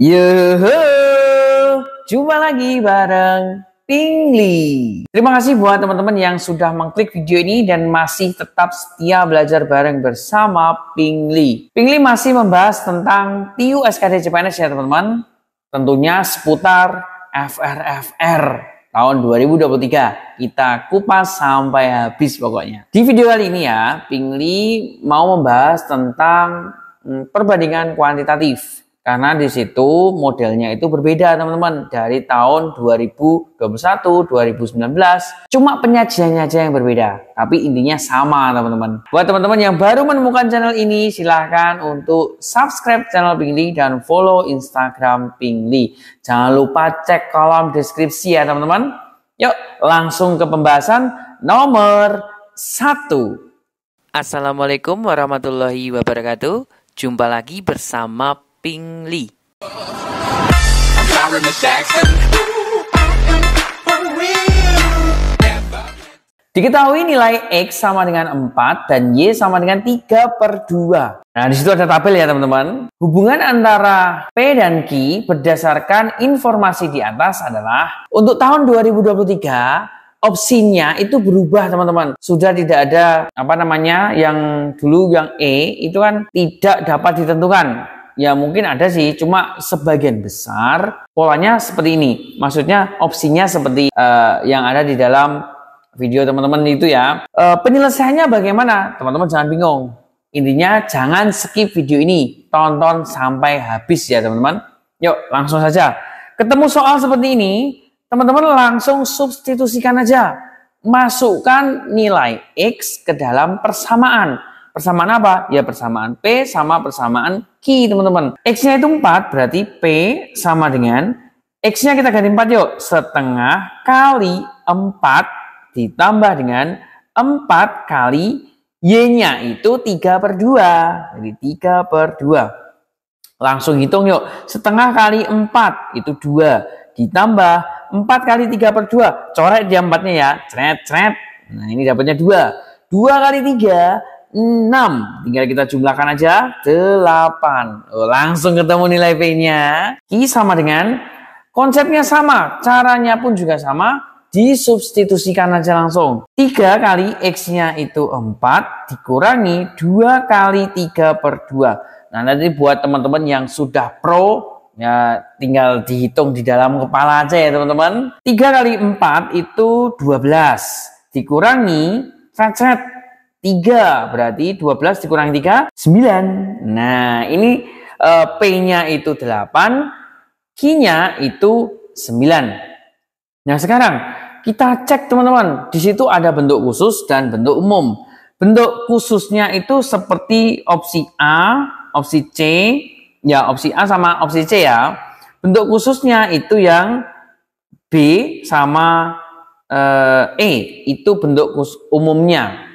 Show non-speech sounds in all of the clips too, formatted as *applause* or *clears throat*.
Yeho, jumpa lagi bareng Pingli. Terima kasih buat teman-teman yang sudah mengklik video ini dan masih tetap setia belajar bareng bersama Pingli. Pingli masih membahas tentang TIU SKD CPNS ya teman-teman. Tentunya seputar FRFR tahun 2023. Kita kupas sampai habis pokoknya. Di video kali ini ya, Pingli mau membahas tentang hmm, perbandingan kuantitatif karena di situ modelnya itu berbeda teman-teman dari tahun 2021, 2019. Cuma penyajiannya aja yang berbeda, tapi intinya sama teman-teman. Buat teman-teman yang baru menemukan channel ini, silahkan untuk subscribe channel Pingli dan follow Instagram Pingli. Jangan lupa cek kolom deskripsi ya teman-teman. Yuk langsung ke pembahasan nomor satu. Assalamualaikum warahmatullahi wabarakatuh. Jumpa lagi bersama 宾利。Diketahui nilai X sama dengan 4 dan Y sama dengan 3 per 2. Nah, di situ ada tabel ya teman-teman. Hubungan antara P dan Q berdasarkan informasi di atas adalah untuk tahun 2023 opsinya itu berubah teman-teman. Sudah tidak ada apa namanya yang dulu yang E itu kan tidak dapat ditentukan. Ya mungkin ada sih, cuma sebagian besar polanya seperti ini. Maksudnya opsinya seperti uh, yang ada di dalam video teman-teman itu ya. Uh, penyelesaiannya bagaimana? Teman-teman jangan bingung. Intinya jangan skip video ini, tonton sampai habis ya teman-teman. Yuk langsung saja. Ketemu soal seperti ini, teman-teman langsung substitusikan aja. Masukkan nilai X ke dalam persamaan. Persamaan apa? Ya persamaan P sama persamaan Q, teman-teman. X-nya itu 4, berarti P sama dengan X-nya kita ganti 4 yuk. Setengah kali 4 ditambah dengan 4 kali Y-nya itu 3 per 2. Jadi 3 per 2. Langsung hitung yuk. Setengah kali 4 itu 2. Ditambah 4 kali 3 per 2. Coret dia 4-nya ya. Cret, cret. Nah ini dapatnya 2. 2 kali 3 6. Tinggal kita jumlahkan aja 8. Oh, langsung ketemu nilai P-nya. I sama dengan konsepnya sama, caranya pun juga sama. Disubstitusikan aja langsung. 3 kali X-nya itu 4 dikurangi 2 kali 3 per 2. Nah, nanti buat teman-teman yang sudah pro, ya tinggal dihitung di dalam kepala aja ya teman-teman. 3 kali 4 itu 12. Dikurangi, cacet, 3. Berarti 12 dikurang 3, 9. Nah, ini uh, P-nya itu 8, Q-nya itu 9. Nah, sekarang kita cek teman-teman. Di situ ada bentuk khusus dan bentuk umum. Bentuk khususnya itu seperti opsi A, opsi C, ya opsi A sama opsi C ya. Bentuk khususnya itu yang B sama eh, E, itu bentuk umumnya.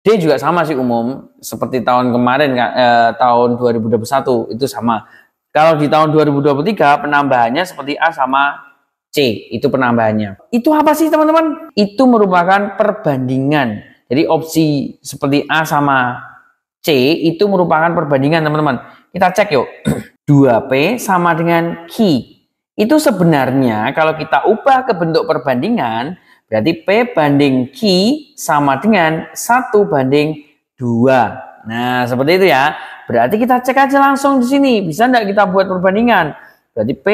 D juga sama sih umum seperti tahun kemarin eh, tahun 2021 itu sama. Kalau di tahun 2023 penambahannya seperti A sama C itu penambahannya. Itu apa sih teman-teman? Itu merupakan perbandingan. Jadi opsi seperti A sama C itu merupakan perbandingan teman-teman. Kita cek yuk. 2P *clears throat* sama dengan Q. Itu sebenarnya kalau kita ubah ke bentuk perbandingan, Berarti P banding Q sama dengan 1 banding 2. Nah, seperti itu ya. Berarti kita cek aja langsung di sini. Bisa enggak kita buat perbandingan? Berarti P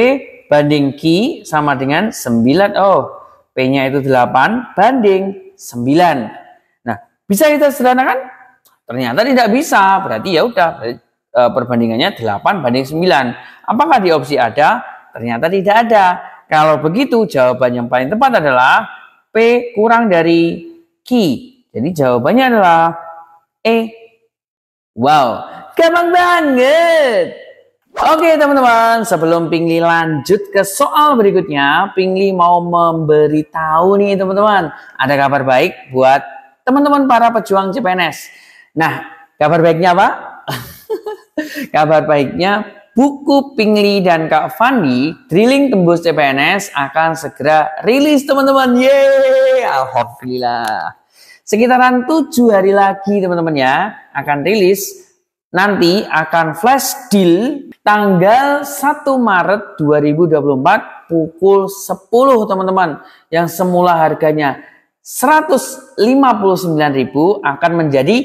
banding Q sama dengan 9. Oh, P-nya itu 8 banding 9. Nah, bisa kita sederhanakan? Ternyata tidak bisa. Berarti ya udah eh, perbandingannya 8 banding 9. Apakah di opsi ada? Ternyata tidak ada. Kalau begitu jawaban yang paling tepat adalah kurang dari Q. Jadi jawabannya adalah E. Wow, gampang banget. Oke teman-teman, sebelum Pingli lanjut ke soal berikutnya, Pingli mau memberitahu nih teman-teman, ada kabar baik buat teman-teman para pejuang CPNS. Nah, kabar baiknya apa? *laughs* kabar baiknya buku Pingli dan Kak Fandi, Drilling Tembus CPNS akan segera rilis teman-teman. Yeay, Alhamdulillah. Sekitaran 7 hari lagi teman-teman ya, akan rilis. Nanti akan flash deal tanggal 1 Maret 2024 pukul 10 teman-teman. Yang semula harganya 159.000 akan menjadi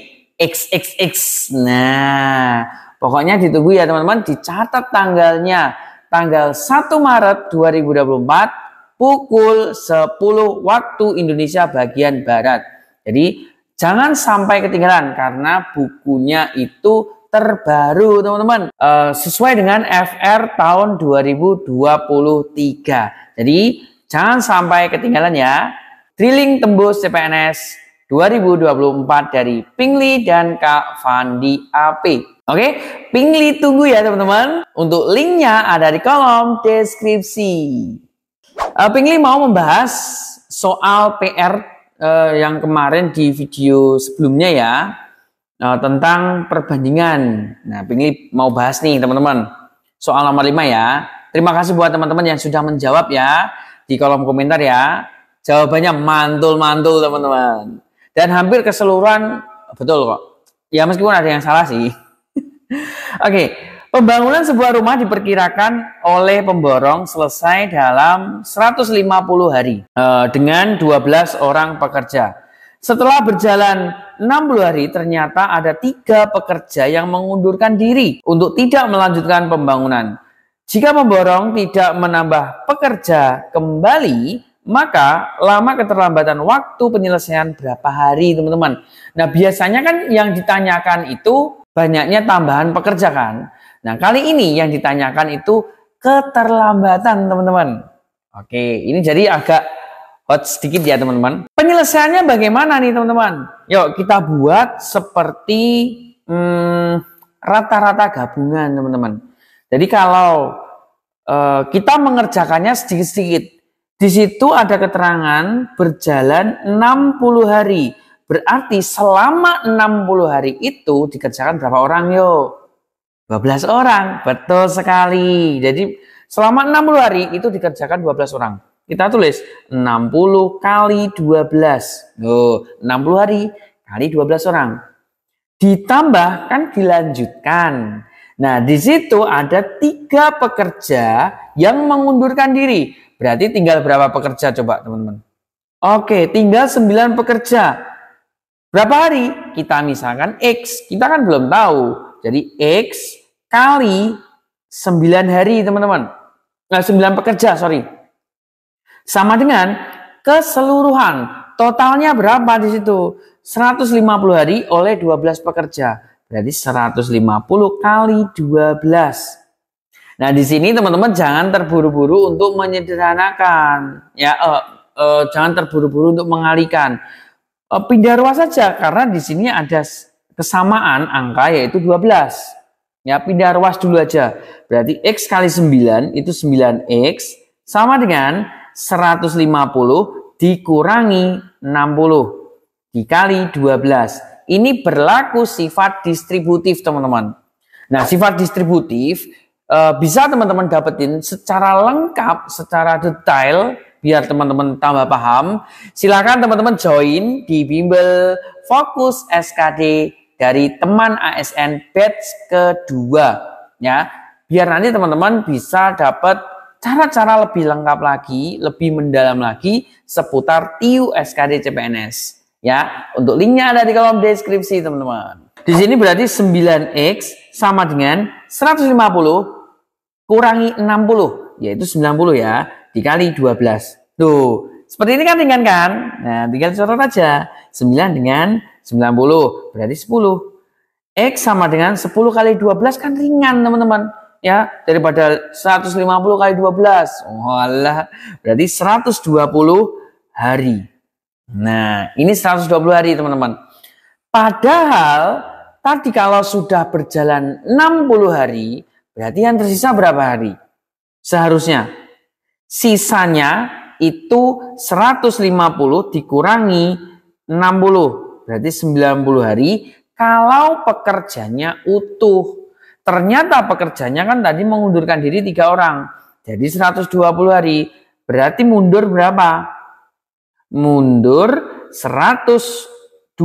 XXX. Nah, Pokoknya ditunggu ya teman-teman, dicatat tanggalnya. Tanggal 1 Maret 2024 pukul 10 waktu Indonesia bagian Barat. Jadi jangan sampai ketinggalan karena bukunya itu terbaru teman-teman E, sesuai dengan FR tahun 2023. Jadi jangan sampai ketinggalan ya. Drilling tembus CPNS 2024 dari Pingli dan Kak Fandi AP. Oke, Pingli tunggu ya teman-teman. Untuk linknya ada di kolom deskripsi. Uh, Pingli mau membahas soal PR uh, eh, yang kemarin di video sebelumnya ya. Uh, tentang perbandingan. Nah, Pingli mau bahas nih teman-teman. Soal nomor 5 ya. Terima kasih buat teman-teman yang sudah menjawab ya. Di kolom komentar ya. Jawabannya mantul-mantul teman-teman. Dan hampir keseluruhan betul kok. Ya meskipun ada yang salah sih. *laughs* Oke, okay. pembangunan sebuah rumah diperkirakan oleh pemborong selesai dalam 150 hari uh, dengan 12 orang pekerja. Setelah berjalan 60 hari, ternyata ada tiga pekerja yang mengundurkan diri untuk tidak melanjutkan pembangunan. Jika pemborong tidak menambah pekerja kembali, maka lama keterlambatan waktu penyelesaian berapa hari teman-teman. Nah biasanya kan yang ditanyakan itu banyaknya tambahan pekerja kan. Nah kali ini yang ditanyakan itu keterlambatan teman-teman. Oke ini jadi agak hot sedikit ya teman-teman. Penyelesaiannya bagaimana nih teman-teman? Yuk kita buat seperti hmm, rata-rata hmm, gabungan teman-teman. Jadi kalau eh, kita mengerjakannya sedikit-sedikit di situ ada keterangan berjalan 60 hari. Berarti selama 60 hari itu dikerjakan berapa orang yo? 12 orang. Betul sekali. Jadi selama 60 hari itu dikerjakan 12 orang. Kita tulis 60 kali 12. Loh, 60 hari kali 12 orang. Ditambah kan dilanjutkan. Nah, di situ ada tiga pekerja yang mengundurkan diri Berarti tinggal berapa pekerja coba teman-teman? Oke, tinggal 9 pekerja. Berapa hari? Kita misalkan X, kita kan belum tahu. Jadi X kali 9 hari teman-teman. Nah, eh, 9 pekerja, sorry. Sama dengan keseluruhan. Totalnya berapa di situ? 150 hari oleh 12 pekerja. Berarti 150 kali 12. Nah, di sini teman-teman jangan terburu-buru untuk menyederhanakan, ya, eh, uh, jangan terburu-buru untuk mengalihkan. Eh, pindah ruas saja karena di sini ada kesamaan angka yaitu 12. Ya, pindah ruas dulu aja. Berarti x kali 9 itu 9x sama dengan 150 dikurangi 60 dikali 12. Ini berlaku sifat distributif, teman-teman. Nah, sifat distributif Eh, bisa teman-teman dapetin secara lengkap, secara detail biar teman-teman tambah paham. Silakan teman-teman join di bimbel fokus SKD dari teman ASN batch kedua ya. Biar nanti teman-teman bisa dapat cara-cara lebih lengkap lagi, lebih mendalam lagi seputar TIU SKD CPNS ya. Untuk linknya ada di kolom deskripsi teman-teman. Di sini berarti 9X sama dengan 150 kurangi 60, yaitu 90 ya, dikali 12. Tuh, seperti ini kan ringan kan? Nah, tinggal catat aja. 9 dengan 90, berarti 10. X sama dengan 10 kali 12 kan ringan teman-teman. Ya, daripada 150 kali 12. Walah, berarti 120 hari. Nah, ini 120 hari teman-teman. Padahal tadi kalau sudah berjalan 60 hari, Berarti yang tersisa berapa hari? Seharusnya. Sisanya itu 150 dikurangi 60. Berarti 90 hari kalau pekerjanya utuh. Ternyata pekerjanya kan tadi mengundurkan diri tiga orang. Jadi 120 hari. Berarti mundur berapa? Mundur 120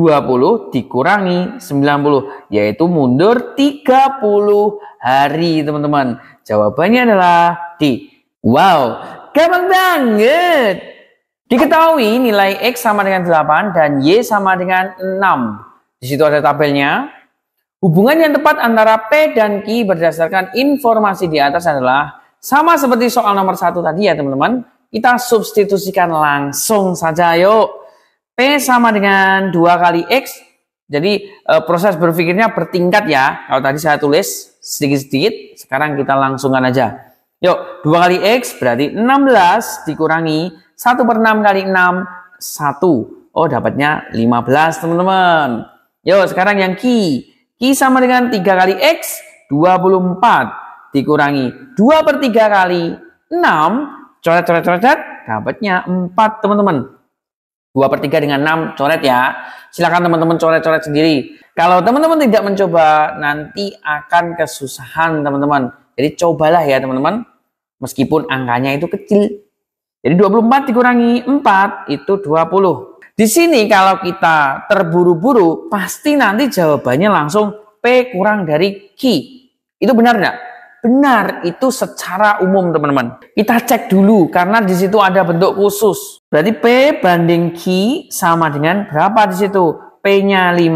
dikurangi 90. Yaitu mundur 30 hari, teman-teman? Jawabannya adalah D. Wow, gampang banget. Diketahui nilai X sama dengan 8 dan Y sama dengan 6. Di situ ada tabelnya. Hubungan yang tepat antara P dan Q berdasarkan informasi di atas adalah sama seperti soal nomor satu tadi ya teman-teman. Kita substitusikan langsung saja yuk. P sama dengan 2 kali X. Jadi e, proses berpikirnya bertingkat ya. Kalau tadi saya tulis sedikit-sedikit. Sekarang kita langsungkan aja. Yuk, 2 kali X berarti 16 dikurangi 1 per 6 kali 6, 1. Oh, dapatnya 15, teman-teman. Yuk, sekarang yang Q. Q sama dengan 3 kali X, 24. Dikurangi 2 per 3 kali 6, coret-coret-coret, dapatnya 4, teman-teman. 2 per 3 dengan 6 coret ya. Silahkan teman-teman coret-coret sendiri. Kalau teman-teman tidak mencoba, nanti akan kesusahan teman-teman. Jadi cobalah ya teman-teman, meskipun angkanya itu kecil. Jadi 24 dikurangi 4 itu 20. Di sini kalau kita terburu-buru, pasti nanti jawabannya langsung P kurang dari Q. Itu benar nggak? benar itu secara umum teman-teman. Kita cek dulu karena di situ ada bentuk khusus. Berarti P banding Q sama dengan berapa di situ? P-nya 15,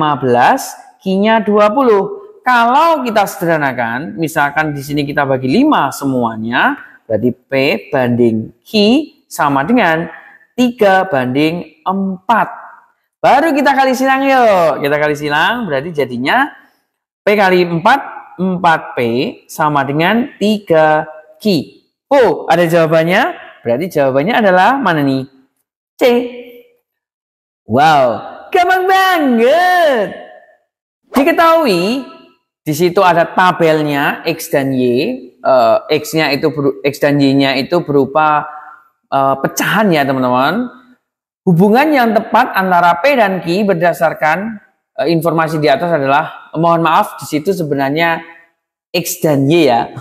Q-nya 20. Kalau kita sederhanakan, misalkan di sini kita bagi 5 semuanya, berarti P banding Q sama dengan 3 banding 4. Baru kita kali silang yuk. Kita kali silang berarti jadinya P kali 4 4P sama dengan 3Q. Oh, ada jawabannya? Berarti jawabannya adalah mana nih? C. Wow, gampang banget. Diketahui di situ ada tabelnya X dan Y. Uh, X-nya itu X dan Y-nya itu berupa uh, pecahan ya, teman-teman. Hubungan yang tepat antara P dan Q berdasarkan Eh, informasi di atas adalah mohon maaf di situ sebenarnya X dan Y ya.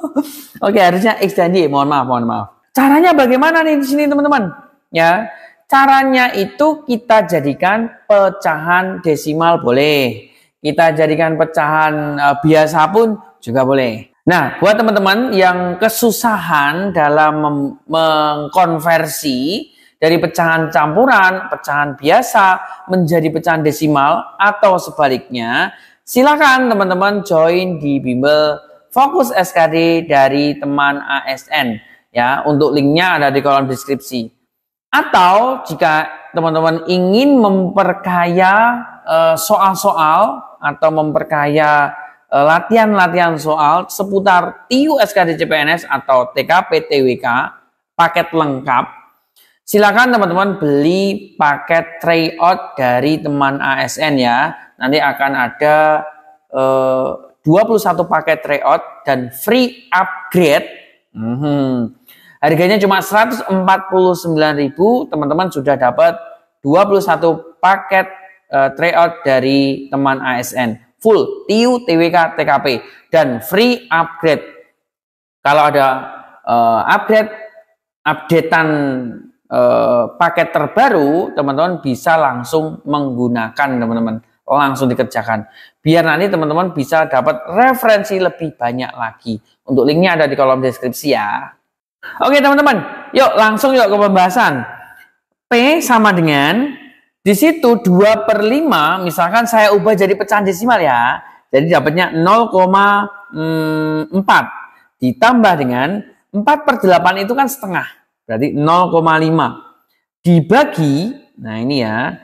*laughs* Oke, harusnya X dan Y. Mohon maaf, mohon maaf. Caranya bagaimana nih di sini teman-teman? Ya, caranya itu kita jadikan pecahan desimal boleh. Kita jadikan pecahan uh, biasa pun juga boleh. Nah, buat teman-teman yang kesusahan dalam mengkonversi dari pecahan campuran, pecahan biasa menjadi pecahan desimal atau sebaliknya, silakan teman-teman join di bimbel fokus SKD dari teman ASN ya. Untuk linknya ada di kolom deskripsi. Atau jika teman-teman ingin memperkaya eh, soal-soal uh, atau memperkaya eh, latihan-latihan soal seputar TU SKD CPNS atau TKP TWK paket lengkap Silakan teman-teman beli paket tryout dari teman ASN ya. Nanti akan ada eh, 21 paket tryout dan free upgrade. Hmm. Harganya cuma 149.000, teman-teman sudah dapat 21 paket eh, tryout dari teman ASN full TIU TWK TKP dan free upgrade. Kalau ada eh, upgrade updatean Eh, paket terbaru, teman-teman bisa langsung menggunakan, teman-teman. Langsung dikerjakan. Biar nanti teman-teman bisa dapat referensi lebih banyak lagi. Untuk linknya ada di kolom deskripsi ya. Oke teman-teman, yuk langsung yuk ke pembahasan. P sama dengan di situ 2 per 5 misalkan saya ubah jadi pecahan desimal ya. Jadi dapatnya 0,4 mm, ditambah dengan 4 per 8 itu kan setengah berarti 0,5 dibagi nah ini ya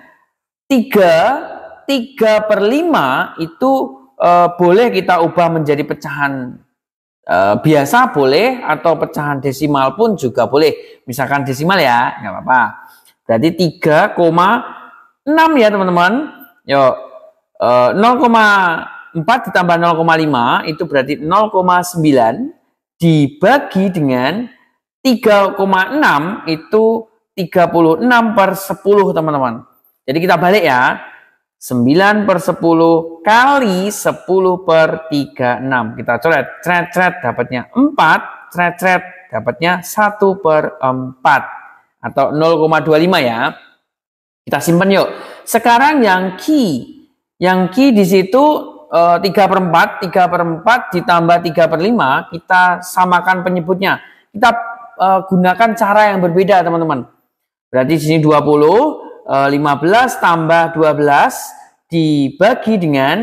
3 3 per 5 itu e, boleh kita ubah menjadi pecahan e, biasa boleh atau pecahan desimal pun juga boleh misalkan desimal ya nggak apa-apa berarti 3,6 ya teman-teman yuk e, 0,4 ditambah 0,5 itu berarti 0,9 dibagi dengan 3,6 itu 36 per 10 teman-teman. Jadi kita balik ya. 9 per 10 kali 10 per 36. Kita coret, cret, cret, dapatnya 4, cret, cret, dapatnya 1 per 4. Atau 0,25 ya. Kita simpan yuk. Sekarang yang Q. Yang Q di situ e, eh, 3 per 4, 3 per 4 ditambah 3 per 5. Kita samakan penyebutnya. Kita uh, gunakan cara yang berbeda teman-teman. Berarti di sini 20, uh, 15 tambah 12 dibagi dengan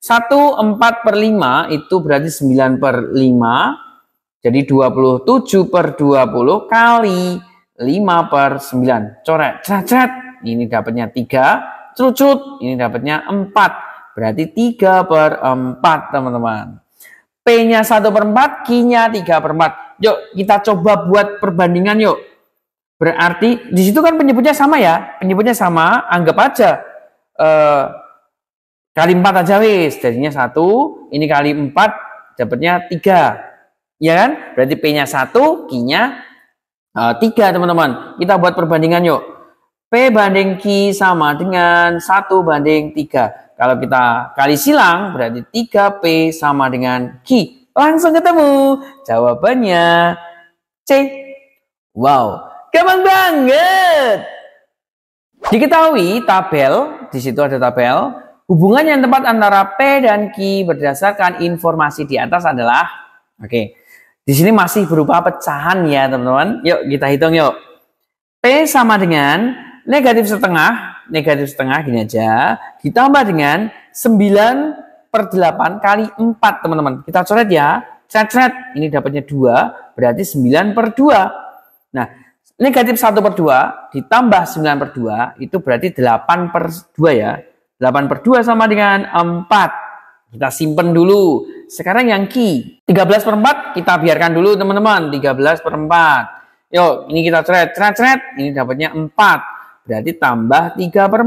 1, 4 per 5 itu berarti 9 per 5. Jadi 27 per 20 kali 5 per 9. Coret, ceret, ini dapatnya 3. Cerucut, ini dapatnya 4. Berarti 3 per 4 teman-teman. P-nya 1 per 4, Q-nya 3 per 4. Yuk, kita coba buat perbandingan yuk. Berarti di situ kan penyebutnya sama ya, penyebutnya sama, anggap aja eh, kali empat aja wis, jadinya satu, ini kali empat dapatnya tiga, ya kan? Berarti p-nya satu, q-nya eh, tiga eh, teman-teman. Kita buat perbandingan yuk. p banding q sama dengan satu banding tiga. Kalau kita kali silang berarti 3p sama dengan q. Langsung ketemu. Jawabannya C. Wow, gampang banget. Diketahui tabel, di situ ada tabel, hubungan yang tepat antara P dan Q berdasarkan informasi di atas adalah oke. Okay, di sini masih berupa pecahan ya, teman-teman. Yuk kita hitung yuk. P sama dengan negatif setengah, negatif setengah gini aja, ditambah dengan 9 per 8 kali 4 teman-teman. Kita coret ya. Cret-cret. Ini dapatnya 2. Berarti 9 per 2. Nah negatif 1 per 2 ditambah 9 per 2 itu berarti 8 per 2 ya. 8 per 2 sama dengan 4. Kita simpen dulu. Sekarang yang Q. 13 per 4 kita biarkan dulu teman-teman. 13 per 4. Yuk, ini kita coret. cret, cret. Ini dapatnya 4. Berarti tambah 3 per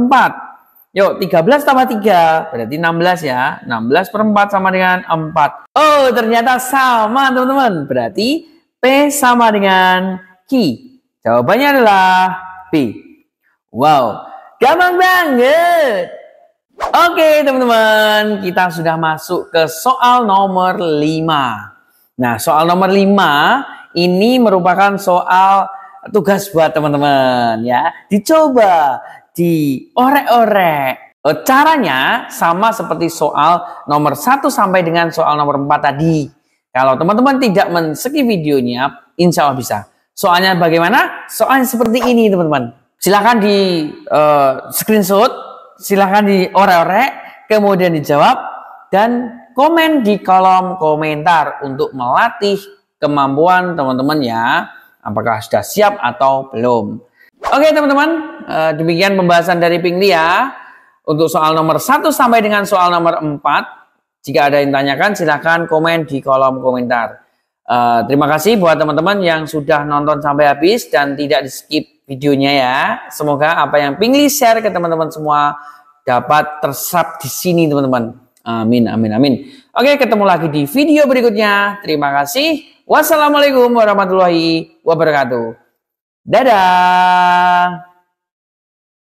4. Yuk, 13 tambah 3, berarti 16 ya. 16 per 4 sama dengan 4. Oh, ternyata sama teman-teman. Berarti P sama dengan Q. Jawabannya adalah P. Wow, gampang banget. Oke teman-teman, kita sudah masuk ke soal nomor 5. Nah, soal nomor 5 ini merupakan soal tugas buat teman-teman ya. Dicoba diorek-orek. E, caranya sama seperti soal nomor 1 sampai dengan soal nomor 4 tadi. Kalau teman-teman tidak menseki videonya, insya Allah bisa. Soalnya bagaimana? Soalnya seperti ini teman-teman. Silahkan di uh, screenshot, silahkan di orek-orek, kemudian dijawab, dan komen di kolom komentar untuk melatih kemampuan teman-teman ya. Apakah sudah siap atau belum. Oke teman-teman, uh, demikian pembahasan dari Pinglia ya. untuk soal nomor 1 sampai dengan soal nomor 4. Jika ada yang tanyakan silahkan komen di kolom komentar. Uh, terima kasih buat teman-teman yang sudah nonton sampai habis dan tidak di skip videonya ya. Semoga apa yang Pingli share ke teman-teman semua dapat tersap di sini teman-teman. Amin, amin, amin. Oke, ketemu lagi di video berikutnya. Terima kasih. Wassalamualaikum warahmatullahi wabarakatuh. Dadah!